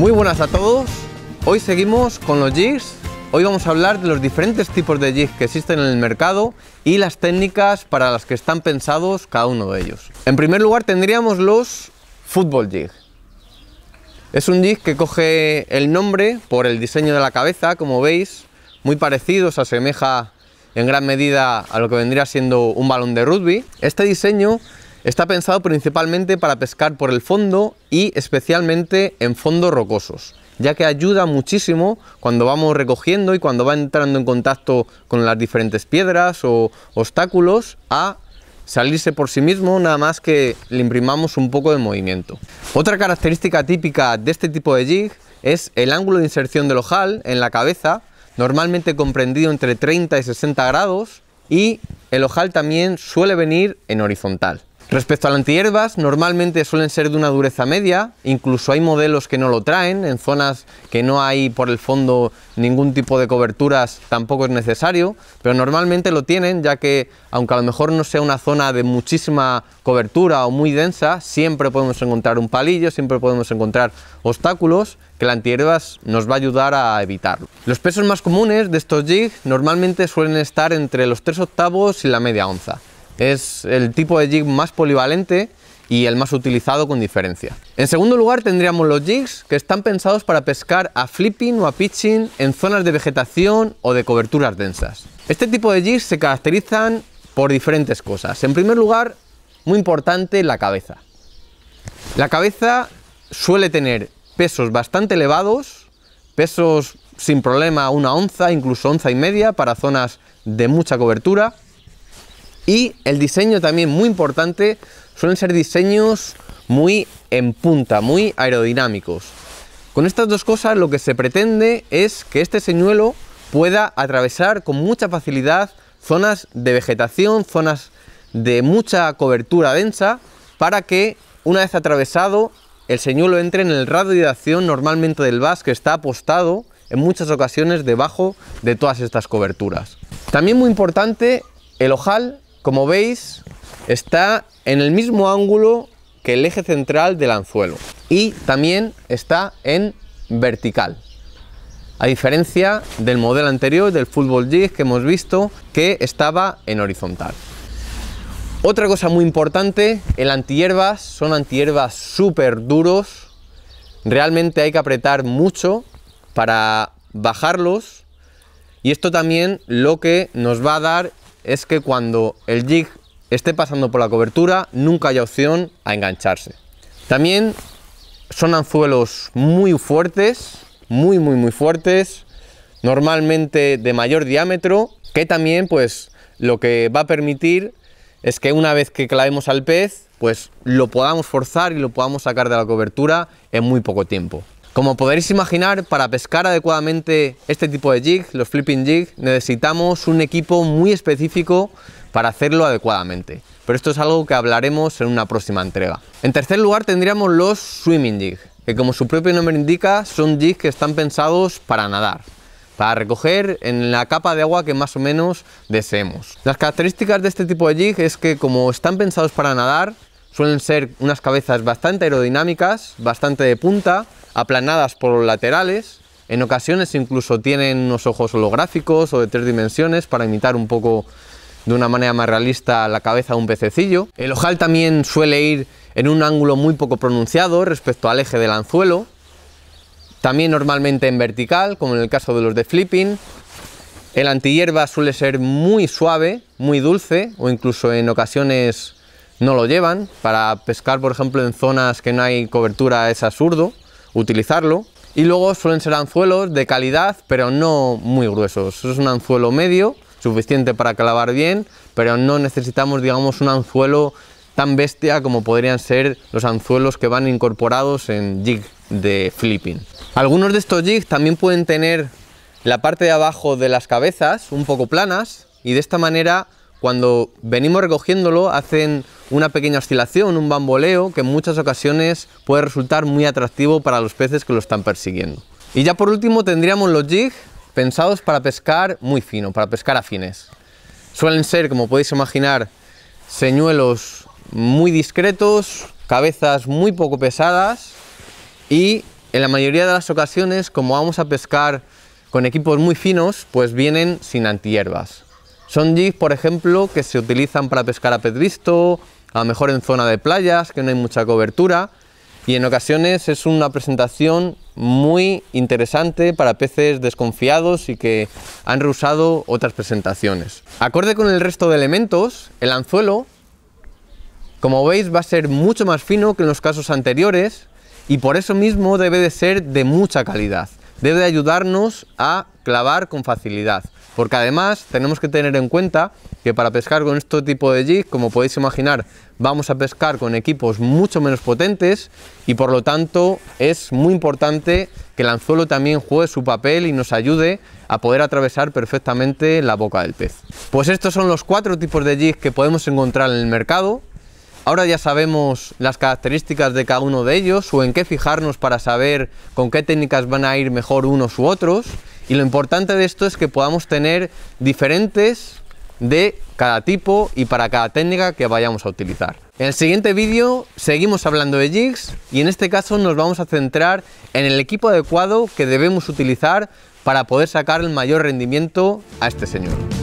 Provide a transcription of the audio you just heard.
Muy buenas a todos, hoy seguimos con los jigs, hoy vamos a hablar de los diferentes tipos de jigs que existen en el mercado y las técnicas para las que están pensados cada uno de ellos. En primer lugar tendríamos los football Jigs, Es un jig que coge el nombre por el diseño de la cabeza, como veis, muy parecido, se asemeja en gran medida a lo que vendría siendo un balón de rugby. Este diseño Está pensado principalmente para pescar por el fondo y especialmente en fondos rocosos, ya que ayuda muchísimo cuando vamos recogiendo y cuando va entrando en contacto con las diferentes piedras o obstáculos a salirse por sí mismo nada más que le imprimamos un poco de movimiento. Otra característica típica de este tipo de jig es el ángulo de inserción del ojal en la cabeza, normalmente comprendido entre 30 y 60 grados y el ojal también suele venir en horizontal. Respecto a las antihierbas, normalmente suelen ser de una dureza media, incluso hay modelos que no lo traen, en zonas que no hay por el fondo ningún tipo de coberturas tampoco es necesario, pero normalmente lo tienen ya que aunque a lo mejor no sea una zona de muchísima cobertura o muy densa, siempre podemos encontrar un palillo, siempre podemos encontrar obstáculos que las antihierbas nos va a ayudar a evitarlo. Los pesos más comunes de estos jigs normalmente suelen estar entre los 3 octavos y la media onza. Es el tipo de jig más polivalente y el más utilizado con diferencia. En segundo lugar tendríamos los jigs que están pensados para pescar a flipping o a pitching en zonas de vegetación o de coberturas densas. Este tipo de jigs se caracterizan por diferentes cosas. En primer lugar, muy importante, la cabeza. La cabeza suele tener pesos bastante elevados, pesos sin problema una onza, incluso onza y media para zonas de mucha cobertura, y el diseño también muy importante, suelen ser diseños muy en punta, muy aerodinámicos. Con estas dos cosas lo que se pretende es que este señuelo pueda atravesar con mucha facilidad zonas de vegetación, zonas de mucha cobertura densa, para que una vez atravesado el señuelo entre en el radio de acción normalmente del VAS que está apostado en muchas ocasiones debajo de todas estas coberturas. También muy importante el ojal como veis, está en el mismo ángulo que el eje central del anzuelo y también está en vertical. A diferencia del modelo anterior del football jig que hemos visto que estaba en horizontal. Otra cosa muy importante, el antihierbas, son antihierbas súper duros, realmente hay que apretar mucho para bajarlos y esto también lo que nos va a dar es que cuando el jig esté pasando por la cobertura nunca haya opción a engancharse. También son anzuelos muy fuertes, muy muy muy fuertes, normalmente de mayor diámetro, que también pues lo que va a permitir es que una vez que clavemos al pez, pues lo podamos forzar y lo podamos sacar de la cobertura en muy poco tiempo. Como podréis imaginar, para pescar adecuadamente este tipo de jig, los flipping jig, necesitamos un equipo muy específico para hacerlo adecuadamente. Pero esto es algo que hablaremos en una próxima entrega. En tercer lugar tendríamos los swimming jig, que como su propio nombre indica, son jigs que están pensados para nadar para recoger en la capa de agua que más o menos deseemos. Las características de este tipo de jig es que como están pensados para nadar, Suelen ser unas cabezas bastante aerodinámicas, bastante de punta, aplanadas por los laterales. En ocasiones incluso tienen unos ojos holográficos o de tres dimensiones para imitar un poco de una manera más realista la cabeza de un pececillo. El ojal también suele ir en un ángulo muy poco pronunciado respecto al eje del anzuelo. También normalmente en vertical, como en el caso de los de flipping. El antihierba suele ser muy suave, muy dulce o incluso en ocasiones no lo llevan. Para pescar, por ejemplo, en zonas que no hay cobertura es absurdo utilizarlo. Y luego suelen ser anzuelos de calidad, pero no muy gruesos. Es un anzuelo medio, suficiente para clavar bien, pero no necesitamos, digamos, un anzuelo tan bestia como podrían ser los anzuelos que van incorporados en jig de flipping. Algunos de estos jigs también pueden tener la parte de abajo de las cabezas un poco planas y de esta manera cuando venimos recogiéndolo hacen una pequeña oscilación, un bamboleo que en muchas ocasiones puede resultar muy atractivo para los peces que lo están persiguiendo. Y ya por último tendríamos los jig pensados para pescar muy fino, para pescar afines. Suelen ser, como podéis imaginar, señuelos muy discretos, cabezas muy poco pesadas y en la mayoría de las ocasiones, como vamos a pescar con equipos muy finos, pues vienen sin antihierbas. Son jigs, por ejemplo, que se utilizan para pescar a pedristo, a lo mejor en zona de playas, que no hay mucha cobertura, y en ocasiones es una presentación muy interesante para peces desconfiados y que han rehusado otras presentaciones. Acorde con el resto de elementos, el anzuelo, como veis, va a ser mucho más fino que en los casos anteriores y por eso mismo debe de ser de mucha calidad. Debe de ayudarnos a clavar con facilidad porque además tenemos que tener en cuenta que para pescar con este tipo de jig, como podéis imaginar, vamos a pescar con equipos mucho menos potentes y por lo tanto es muy importante que el anzuelo también juegue su papel y nos ayude a poder atravesar perfectamente la boca del pez. Pues estos son los cuatro tipos de jig que podemos encontrar en el mercado. Ahora ya sabemos las características de cada uno de ellos o en qué fijarnos para saber con qué técnicas van a ir mejor unos u otros. Y lo importante de esto es que podamos tener diferentes de cada tipo y para cada técnica que vayamos a utilizar. En el siguiente vídeo seguimos hablando de jigs y en este caso nos vamos a centrar en el equipo adecuado que debemos utilizar para poder sacar el mayor rendimiento a este señor.